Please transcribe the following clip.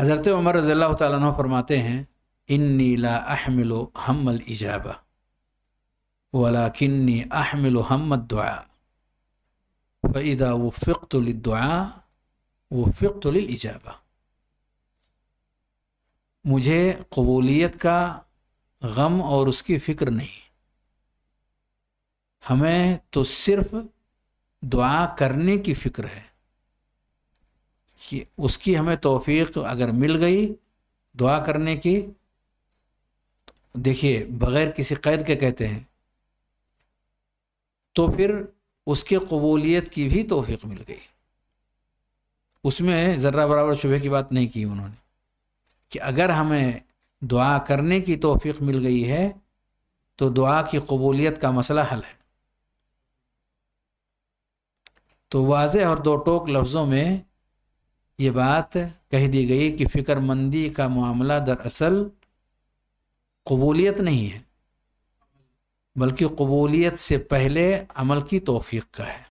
हज़रत उमर रज़ी तु फरमाते हैं इन नीला अहमिल हमल इजाबा वाला किन्नी अहमिल हमद दुआ फ़ैदा दुआ व वो फ़िक्तुलजाबा मुझे कबूलीत का गम और उसकी फ़िक्र नहीं हमें तो सिर्फ दुआ करने की फ़िक्र है कि उसकी हमें तोफ़ीक अगर मिल गई दुआ करने की तो देखिए बग़ैर किसी कैद के कहते हैं तो फिर उसके कबूलियत की भी तोफ़ी मिल गई उसमें ज़र्रा बराबर शुबे की बात नहीं की उन्होंने कि अगर हमें दुआ करने की तोफ़ी मिल गई है तो दुआ की कबूलियत का मसला हल है तो वाज और दो टोक लफ्ज़ों में ये बात कह दी गई कि फ़िक्रमंदी का मामला दरअसल कबूलियत नहीं है बल्कि कबूलियत से पहले अमल की तोफ़ी का है